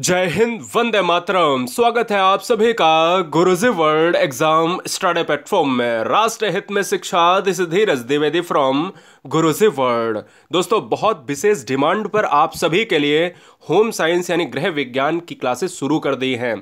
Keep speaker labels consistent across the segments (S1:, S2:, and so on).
S1: जय हिंद वंदे मातरम स्वागत है आप सभी का Guruji world exam study platform में राष्ट्र हित में शिक्षा this Dheeraj Dwivedi from Guruji world दोस्तों बहुत विशेष डिमांड पर आप सभी के लिए होम साइंस यानी गृह विज्ञान की क्लासेस शुरू कर दी हैं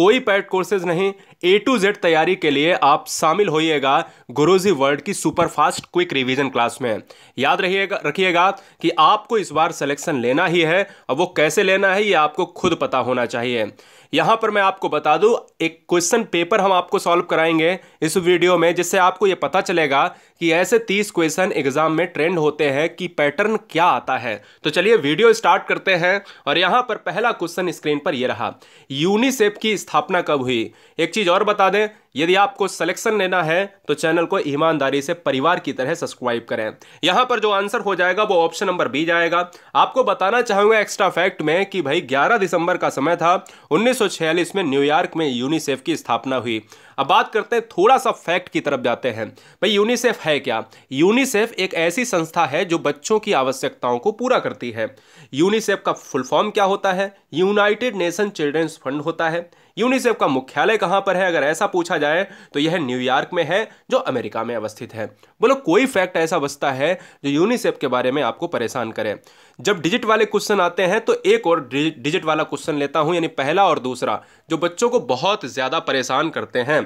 S1: कोई पैड कोर्सेज नहीं ए टू जेड तैयारी के लिए आप शामिल होइएगा गुरुजी वर्ल्ड की super fast quick revision class में याद रहिएगा रखिएगा कि आपको इस बार सिलेक्शन लेना ही है और वो कैसे लेना है ये आपको खुद पता होना चाहिए यहां पर मैं आपको बता दूं एक क्वेश्चन पेपर हम आपको सॉल्व कराएंगे इस वीडियो में जिससे आपको यह पता चलेगा कि ऐसे तीस क्वेश्चन एग्जाम में ट्रेंड होते हैं कि पैटर्न क्या आता है तो चलिए वीडियो स्टार्ट करते हैं और यहां पर पहला क्वेश्चन स्क्रीन पर यह रहा यूनिसेफ की स्थापना कब हुई एक चीज और बता दें यदि आपको सिलेक्शन लेना है तो चैनल को ईमानदारी से परिवार की तरह सब्सक्राइब करें यहां पर जो आंसर हो जाएगा वो ऑप्शन नंबर बी जाएगा आपको बताना चाहूंगा एक्स्ट्रा फैक्ट में कि भाई ग्यारह दिसंबर का समय था उन्नीस में न्यूयॉर्क में यूनिसेफ की स्थापना हुई अब बात करते हैं थोड़ा सा फैक्ट की तरफ जाते हैं भाई यूनिसेफ है क्या यूनिसेफ एक ऐसी संस्था है जो बच्चों की आवश्यकताओं को पूरा करती है यूनिसेफ का फुल फॉर्म क्या होता है यूनाइटेड नेशन चिल्ड्रंस फंड होता है यूनिसेफ का मुख्यालय कहां पर है अगर ऐसा पूछा जाए तो यह न्यूयॉर्क में है जो अमेरिका में अवस्थित है बोलो कोई फैक्ट ऐसा बचता है जो यूनिसेफ के बारे में आपको परेशान करे जब डिजिट वाले क्वेश्चन आते हैं तो एक और डिजिट वाला क्वेश्चन लेता हूं यानी पहला और दूसरा जो बच्चों को बहुत ज़्यादा परेशान करते हैं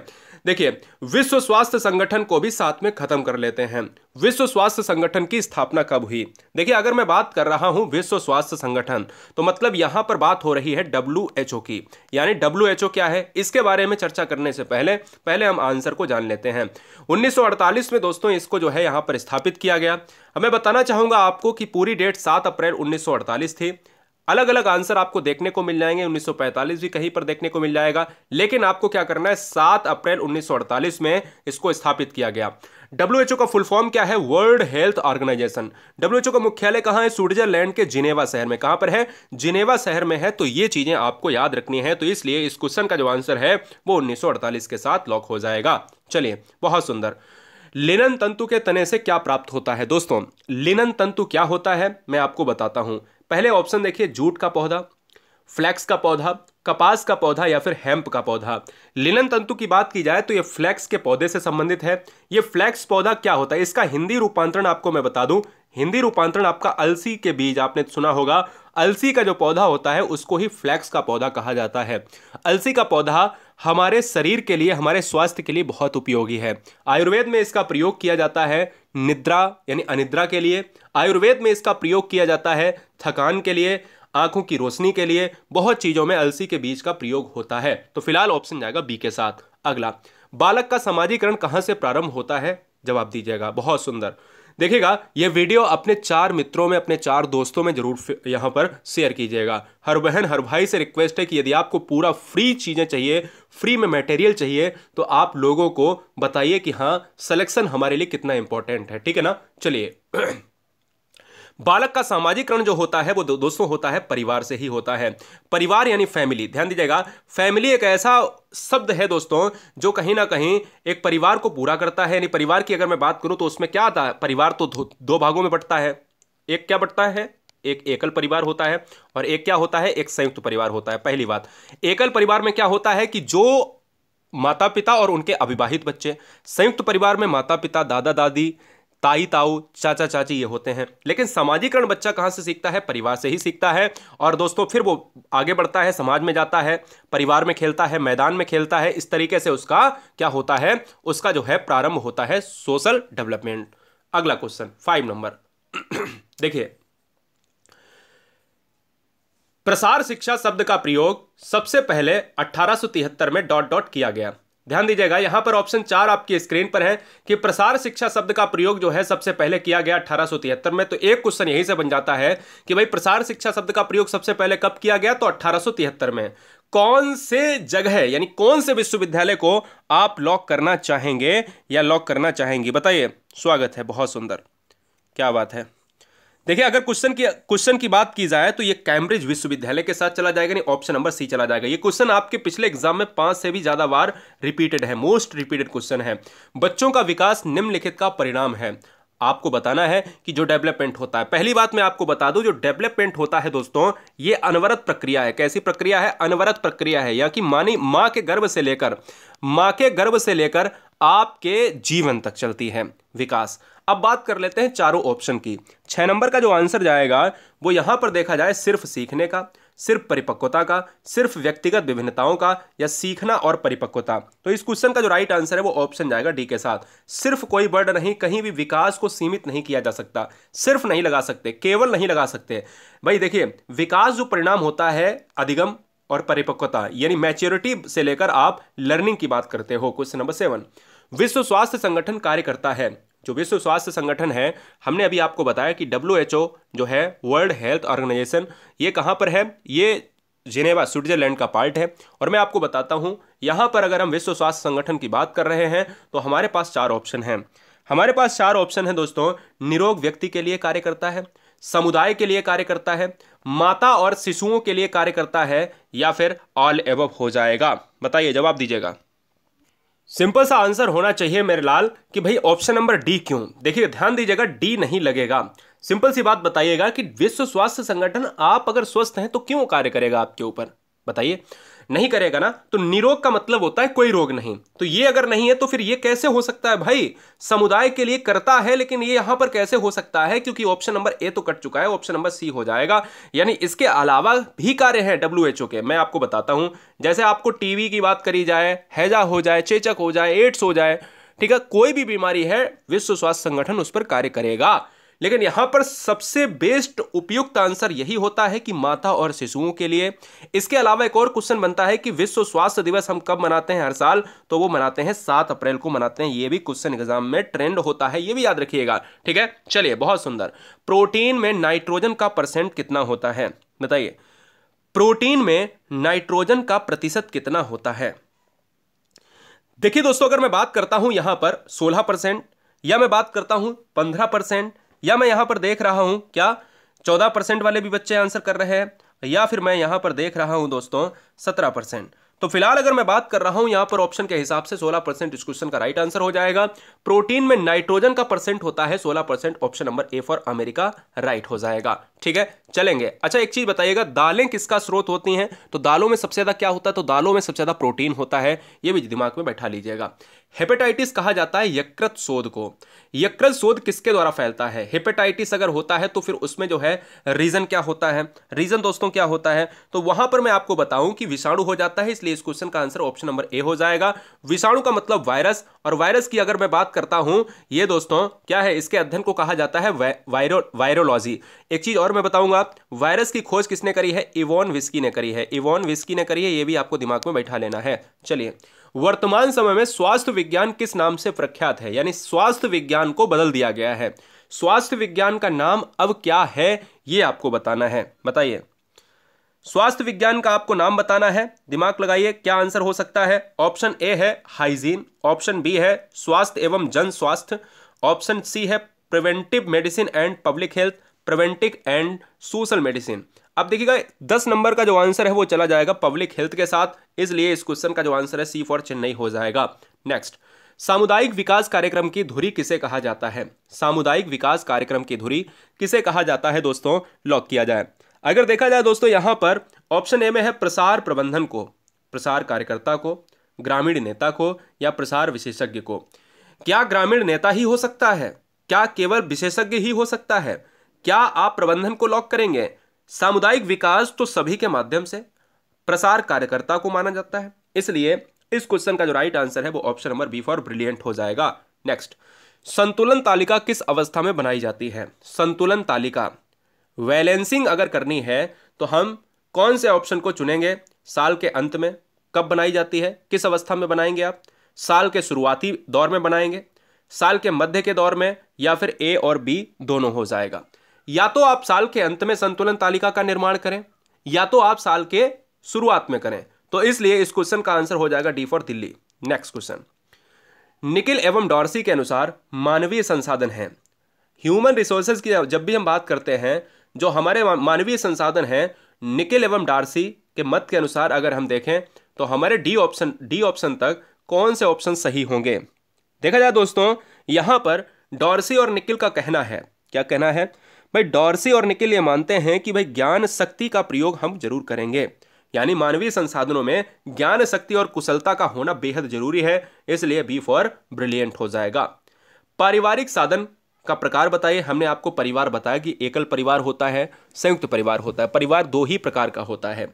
S1: देखिए विश्व स्वास्थ्य संगठन को भी साथ में खत्म कर लेते हैं विश्व स्वास्थ्य संगठन की स्थापना कब हुई देखिए अगर मैं बात कर रहा हूं विश्व स्वास्थ्य संगठन तो मतलब यहां पर बात हो रही है डब्ल्यू की यानी डब्ल्यू क्या है इसके बारे में चर्चा करने से पहले पहले हम आंसर को जान लेते हैं 1948 में दोस्तों इसको जो है यहां पर स्थापित किया गया मैं बताना चाहूंगा आपको कि पूरी डेट सात अप्रैल अड़तालीस थी अलग अलग आंसर आपको देखने को मिल जाएंगे 1945 भी कहीं पर देखने को मिल जाएगा लेकिन आपको क्या करना है 7 अप्रैल 1948 में इसको स्थापित किया गया डब्ल्यूएचओ का फुल फॉर्म क्या है वर्ल्ड हेल्थ ऑर्गेनाइजेशन डब्ल्यूएचओ का मुख्यालय कहाँ है स्विट्जरलैंड के जिनेवा शहर में कहां पर है जिनेवा शहर में है तो ये चीजें आपको याद रखनी है तो इसलिए इस क्वेश्चन का जो आंसर है वो उन्नीस के साथ लॉक हो जाएगा चलिए बहुत सुंदर लिनन तंतु के तने से क्या प्राप्त होता है दोस्तों लिनन तंतु क्या होता है मैं आपको बताता हूं पहले ऑप्शन देखिए जूट का पौधा फ्लैक्स का पौधा कपास का पौधा या फिर हेम्प का पौधा लिनन तंतु की बात की जाए तो ये फ्लैक्स के पौधे से संबंधित है ये फ्लैक्स पौधा क्या होता है इसका हिंदी रूपांतरण आपको मैं बता दूं हिंदी रूपांतरण आपका अलसी के बीज आपने सुना होगा अलसी का जो पौधा होता है उसको ही फ्लैक्स का पौधा कहा जाता है अलसी का पौधा हमारे शरीर के लिए हमारे स्वास्थ्य के लिए बहुत उपयोगी है आयुर्वेद में इसका प्रयोग किया जाता है निद्रा यानी अनिद्रा के लिए आयुर्वेद में इसका प्रयोग किया जाता है थकान के लिए आंखों की रोशनी के लिए बहुत चीजों में अलसी के बीज का प्रयोग होता है तो फिलहाल ऑप्शन जाएगा बी के साथ अगला बालक का समाजीकरण कहाँ से प्रारंभ होता है जवाब दीजिएगा बहुत सुंदर देखिएगा यह वीडियो अपने चार मित्रों में अपने चार दोस्तों में जरूर यहाँ पर शेयर कीजिएगा हर बहन हर भाई से रिक्वेस्ट है कि यदि आपको पूरा फ्री चीज़ें चाहिए फ्री में मटेरियल चाहिए तो आप लोगों को बताइए कि हाँ सिलेक्शन हमारे लिए कितना इंपॉर्टेंट है ठीक है ना चलिए बालक का सामाजिकरण जो होता है वो दो, दोस्तों होता है परिवार से ही होता है परिवार यानी फैमिली ध्यान दीजिएगा फैमिली एक ऐसा शब्द है दोस्तों जो कहीं ना कहीं एक परिवार को पूरा करता है यानी परिवार की अगर मैं बात करूं तो उसमें क्या आता है परिवार तो दो, दो भागों में बटता है एक क्या बटता है एक एकल परिवार होता है और एक क्या होता है एक संयुक्त परिवार होता है पहली बात एकल परिवार में क्या होता है कि जो माता पिता और उनके अविवाहित बच्चे संयुक्त परिवार में माता पिता दादा दादी ताई ताऊ चाचा चाची ये होते हैं लेकिन समाजीकरण बच्चा कहाँ से सीखता है परिवार से ही सीखता है और दोस्तों फिर वो आगे बढ़ता है समाज में जाता है परिवार में खेलता है मैदान में खेलता है इस तरीके से उसका क्या होता है उसका जो है प्रारंभ होता है सोशल डेवलपमेंट अगला क्वेश्चन फाइव नंबर देखिए प्रसार शिक्षा शब्द का प्रयोग सबसे पहले अट्ठारह में डॉट डॉट किया गया ध्यान दीजिएगा यहां पर ऑप्शन चार आपकी स्क्रीन पर है कि प्रसार शिक्षा शब्द का प्रयोग जो है सबसे पहले किया गया अठारह में तो एक क्वेश्चन यहीं से बन जाता है कि भाई प्रसार शिक्षा शब्द का प्रयोग सबसे पहले कब किया गया तो अठारह में कौन से जगह यानी कौन से विश्वविद्यालय को आप लॉक करना चाहेंगे या लॉक करना चाहेंगी बताइए स्वागत है बहुत सुंदर क्या बात है देखिए अगर क्वेश्चन की क्वेश्चन की बात की जाए तो ये कैम्ब्रिज विश्वविद्यालय के साथ चला जाएगा नहीं ऑप्शन नंबर सी चला जाएगा ये क्वेश्चन आपके पिछले एग्जाम में पांच से भी ज्यादा बार रिपीटेड है मोस्ट रिपीटेड क्वेश्चन है बच्चों का विकास निम्नलिखित का परिणाम है आपको बताना है कि जो डेवलपमेंट होता है पहली बात मैं आपको बता दूं जो डेवलपमेंट होता है दोस्तों ये अनवरत प्रक्रिया है कैसी प्रक्रिया है अनवरत प्रक्रिया है या कि मानी मां के गर्भ से लेकर मां के गर्भ से लेकर आपके जीवन तक चलती है विकास अब बात कर लेते हैं चारों ऑप्शन की छह नंबर का जो आंसर जाएगा वो यहां पर देखा जाए सिर्फ सीखने का सिर्फ परिपक्वता का सिर्फ व्यक्तिगत विभिन्नताओं का या सीखना और परिपक्वता तो इस क्वेश्चन का जो राइट आंसर है वो ऑप्शन जाएगा डी के साथ सिर्फ कोई वर्ड नहीं कहीं भी विकास को सीमित नहीं किया जा सकता सिर्फ नहीं लगा सकते केवल नहीं लगा सकते भाई देखिए विकास जो परिणाम होता है अधिगम और परिपक्वता यानी मैच्योरिटी से लेकर आप लर्निंग की बात करते हो क्वेश्चन नंबर सेवन विश्व स्वास्थ्य संगठन कार्य करता है जो विश्व स्वास्थ्य संगठन है हमने अभी आपको बताया कि डब्ल्यू जो है वर्ल्ड हेल्थ ऑर्गेनाइजेशन ये कहाँ पर है ये जिनेवा स्विट्जरलैंड का पार्ट है और मैं आपको बताता हूँ यहाँ पर अगर हम विश्व स्वास्थ्य संगठन की बात कर रहे हैं तो हमारे पास चार ऑप्शन हैं हमारे पास चार ऑप्शन हैं दोस्तों निरोग व्यक्ति के लिए कार्य करता है समुदाय के लिए कार्य करता है माता और शिशुओं के लिए कार्य करता है या फिर ऑल एवब हो जाएगा बताइए जवाब दीजिएगा सिंपल सा आंसर होना चाहिए मेरे लाल कि भाई ऑप्शन नंबर डी क्यों देखिए ध्यान दीजिएगा डी नहीं लगेगा सिंपल सी बात बताइएगा कि विश्व स्वास्थ्य संगठन आप अगर स्वस्थ हैं तो क्यों कार्य करेगा आपके ऊपर बताइए नहीं करेगा ना तो निरोग का मतलब होता है कोई रोग नहीं तो ये अगर नहीं है तो फिर ये कैसे हो सकता है भाई समुदाय के लिए करता है लेकिन ये यहां पर कैसे हो सकता है क्योंकि ऑप्शन नंबर ए तो कट चुका है ऑप्शन नंबर सी हो जाएगा यानी इसके अलावा भी कार्य है डब्ल्यू के मैं आपको बताता हूं जैसे आपको टीवी की बात करी जाए हैजा हो जाए चेचक हो जाए एड्स हो जाए ठीक है कोई भी बीमारी है विश्व स्वास्थ्य संगठन उस पर कार्य करेगा लेकिन यहां पर सबसे बेस्ट उपयुक्त आंसर यही होता है कि माता और शिशुओं के लिए इसके अलावा एक और क्वेश्चन बनता है कि विश्व स्वास्थ्य दिवस हम कब मनाते हैं हर साल तो वो मनाते हैं सात अप्रैल को मनाते हैं ये भी क्वेश्चन एग्जाम में ट्रेंड होता है ये भी याद रखिएगा ठीक है चलिए बहुत सुंदर प्रोटीन में नाइट्रोजन का परसेंट कितना होता है बताइए प्रोटीन में नाइट्रोजन का प्रतिशत कितना होता है देखिए दोस्तों अगर मैं बात करता हूं यहां पर सोलह परसेंट या मैं बात करता हूं पंद्रह परसेंट या मैं यहां पर देख रहा हूं क्या चौदह परसेंट वाले भी बच्चे आंसर कर रहे हैं या फिर मैं यहां पर देख रहा हूं दोस्तों सत्रह परसेंट तो फिलहाल अगर मैं बात कर रहा हूं यहां पर ऑप्शन के हिसाब से 16 परसेंट इस क्वेश्चन का राइट आंसर हो जाएगा प्रोटीन में नाइट्रोजन का परसेंट होता है 16 percent option number A for America right हो जाएगा ठीक है चलेंगे अच्छा एक चीज बताइएगा दालें किसका स्रोत होती हैं तो दालों में सबसे ज्यादा क्या होता है तो दालों में सबसे ज्यादा प्रोटीन होता है यह भी दिमाग में बैठा लीजिएगा हेपेटाइटिस कहा जाता है यकृत शोध को यकृत शोध किसके द्वारा फैलता है हेपेटाइटिस अगर होता है तो फिर उसमें जो है रीजन क्या होता है रीजन दोस्तों क्या होता है तो वहां पर मैं आपको बताऊं कि विषाणु हो जाता है इसलिए इस क्वेश्चन का आंसर ऑप्शन नंबर ए हो जाएगा विषाणु का मतलब वायरस और वायरस की अगर मैं बात करता हूं ये दोस्तों क्या है इसके अध्ययन को कहा जाता है वायरो वायरोलॉजी एक चीज और मैं बताऊंगा वायरस की खोज किसने करी है इवॉन विस्की ने करी है इवॉन विस्की ने करी है ये भी आपको दिमाग में बैठा लेना है चलिए वर्तमान समय में स्वास्थ्य विज्ञान किस नाम से प्रख्यात है यानी स्वास्थ्य विज्ञान को बदल दिया गया है स्वास्थ्य विज्ञान का नाम अब क्या है ये आपको बताना है बताइए स्वास्थ्य विज्ञान का आपको नाम बताना है दिमाग लगाइए क्या आंसर हो सकता है ऑप्शन ए है हाइजीन ऑप्शन बी है स्वास्थ्य एवं जन स्वास्थ्य ऑप्शन सी है preventive medicine and public health preventive and social medicine अब देखिएगा दस नंबर का जो आंसर है वो चला जाएगा पब्लिक हेल्थ के साथ इसलिए इस क्वेश्चन का जो आंसर है सी फॉर चेन्नई हो जाएगा नेक्स्ट सामुदायिक विकास कार्यक्रम की धुरी किसे कहा जाता है सामुदायिक विकास कार्यक्रम की धुरी किसे कहा जाता है दोस्तों लॉक किया जाए अगर देखा जाए दोस्तों यहां पर ऑप्शन ए में है प्रसार प्रबंधन को प्रसार कार्यकर्ता को ग्रामीण नेता को या प्रसार विशेषज्ञ को क्या ग्रामीण नेता ही हो सकता है क्या केवल विशेषज्ञ ही हो सकता है क्या आप प्रबंधन को लॉक करेंगे सामुदायिक विकास तो सभी के माध्यम से प्रसार कार्यकर्ता को माना जाता है इसलिए इस क्वेश्चन का जो राइट आंसर है वो option number B for brilliant हो जाएगा नेक्स्ट संतुलन तालिका किस अवस्था में बनाई जाती है संतुलन तालिका वैलेंसिंग अगर करनी है तो हम कौन से ऑप्शन को चुनेंगे साल के अंत में कब बनाई जाती है किस अवस्था में बनाएंगे आप साल के शुरुआती दौर में बनाएंगे साल के मध्य के दौर में या फिर ए और बी दोनों हो जाएगा या तो आप साल के अंत में संतुलन तालिका का निर्माण करें या तो आप साल के शुरुआत में करें तो इसलिए इस क्वेश्चन का आंसर हो जाएगा D for Delhi next question निकिल एवं डॉर्सी के अनुसार मानवीय संसाधन है ह्यूमन रिसोर्सेज की जब भी हम बात करते हैं जो हमारे मानवीय संसाधन हैं निकिल एवं डार्सी के मत के अनुसार अगर हम देखें तो हमारे डी ऑप्शन डी ऑप्शन तक कौन से ऑप्शन सही होंगे देखा जाए दोस्तों यहां पर डॉर्सी और निकिल का कहना है क्या कहना है भाई डॉर्सी और निकिल ये मानते हैं कि भाई ज्ञान शक्ति का प्रयोग हम जरूर करेंगे यानी मानवीय संसाधनों में ज्ञान शक्ति और कुशलता का होना बेहद जरूरी है इसलिए बी फॉर ब्रिलियंट हो जाएगा पारिवारिक साधन का प्रकार बताइए हमने आपको परिवार बताया कि एकल परिवार होता है संयुक्त परिवार होता है परिवार दो ही प्रकार का होता है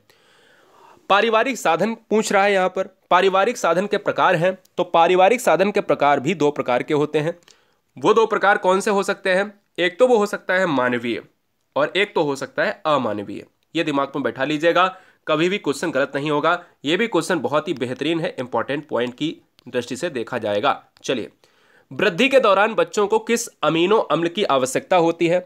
S1: पारिवारिक साधन पूछ रहा है यहाँ पर पारिवारिक साधन के प्रकार हैं तो पारिवारिक साधन के प्रकार भी दो प्रकार के होते हैं वो दो प्रकार कौन से हो सकते हैं एक तो वो हो सकता है मानवीय और एक तो हो सकता है अमानवीय ये दिमाग में बैठा लीजिएगा कभी भी क्वेश्चन गलत नहीं होगा ये भी क्वेश्चन बहुत ही बेहतरीन है इंपॉर्टेंट पॉइंट की दृष्टि से देखा जाएगा चलिए वृद्धि के दौरान बच्चों को किस अमीनो अम्ल की आवश्यकता होती है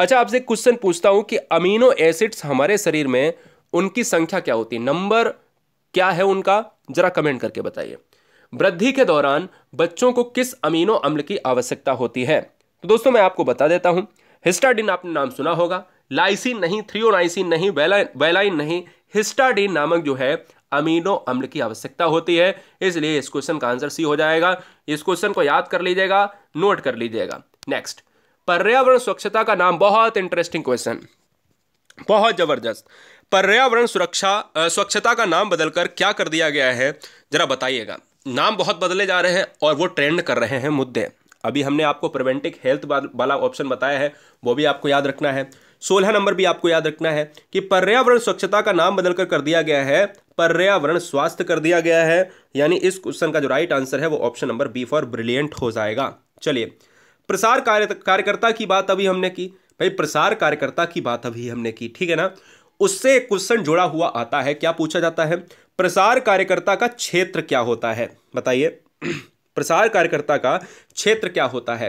S1: अच्छा आपसे क्वेश्चन पूछता हूं कि अमीनो एसिड्स हमारे शरीर में उनकी संख्या क्या होती है नंबर क्या है उनका जरा कमेंट करके बताइए वृद्धि के दौरान बच्चों को किस अमीनो अम्ल की आवश्यकता होती है तो दोस्तों मैं आपको बता देता हूं हिस्टाडिन आपने नाम सुना होगा लाइसिन नहीं थ्रियोनाइसिन नहीं वेलाइन नहीं हिस्टाडिन नामक जो है अमीनो अम्ल की आवश्यकता होती है इसलिए इस क्वेश्चन का आंसर सी हो जाएगा इस क्वेश्चन को याद कर लीजिएगा नोट कर लीजिएगा नेक्स्ट पर्यावरण स्वच्छता का नाम बहुत इंटरेस्टिंग क्वेश्चन बहुत जबरदस्त पर्यावरण सुरक्षा स्वच्छता का नाम बदलकर क्या कर दिया गया है जरा बताइएगा नाम बहुत बदले जा रहे हैं और वो ट्रेंड कर रहे हैं मुद्दे अभी हमने आपको प्रिवेंटिव हेल्थ वाला ऑप्शन बताया है वो भी आपको याद रखना है सोलह नंबर भी आपको याद रखना है कि पर्यावरण स्वच्छता का नाम बदलकर कर दिया गया है पर्यावरण स्वास्थ्य कर दिया गया है यानी इस क्वेश्चन का जो राइट आंसर है वो option number B for brilliant हो जाएगा चलिए प्रसार कार्य कार्यकर्ता की बात अभी हमने की भाई प्रसार कार्यकर्ता की बात अभी हमने की ठीक है ना उससे क्वेश्चन जुड़ा हुआ आता है क्या पूछा जाता है प्रसार कार्यकर्ता का क्षेत्र क्या होता है बताइए प्रसार कार्यकर्ता का क्षेत्र क्या होता है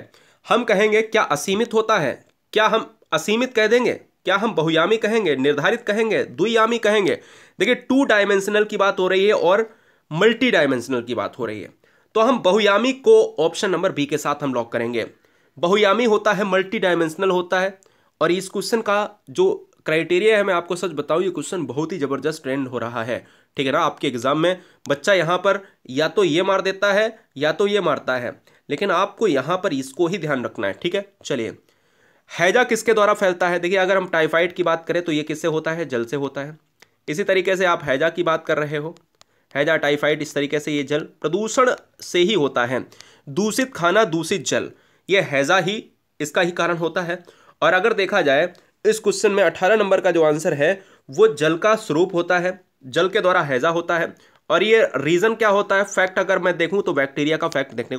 S1: हम कहेंगे क्या असीमित होता है क्या हम असीमित कह देंगे क्या हम बहुयामी कहेंगे निर्धारित कहेंगे द्वियामी कहेंगे देखिए टू डायमेंशनल की बात हो रही है और मल्टी डायमेंशनल की बात हो रही है तो हम बहुयामी को ऑप्शन नंबर बी के साथ हम लॉक करेंगे बहुयामी होता है मल्टी डायमेंशनल होता है और इस क्वेश्चन का जो क्राइटेरिया है मैं आपको सच बताऊं ये क्वेश्चन बहुत ही ज़बरदस्त ट्रेंड हो रहा है ठीक है ना आपके एग्ज़ाम में बच्चा यहाँ पर या तो ये मार देता है या तो ये मारता है लेकिन आपको यहाँ पर इसको ही ध्यान रखना है ठीक है चलिए हैजा किसके द्वारा फैलता है देखिए अगर हम टाइफाइड की बात करें तो ये किससे होता है जल से होता है इसी तरीके से आप हैजा की बात कर रहे हो हैजा टाइफाइड इस तरीके से ये जल प्रदूषण से ही होता है दूषित खाना दूषित जल ये हैजा ही इसका ही कारण होता है और अगर देखा जाए इस क्वेश्चन में अठारह नंबर का जो आंसर है वो जल का स्वरूप होता है जल के द्वारा हैजा होता है और ये रीज़न क्या होता है फैक्ट अगर मैं देखूं तो बैक्टीरिया का फैक्ट देखने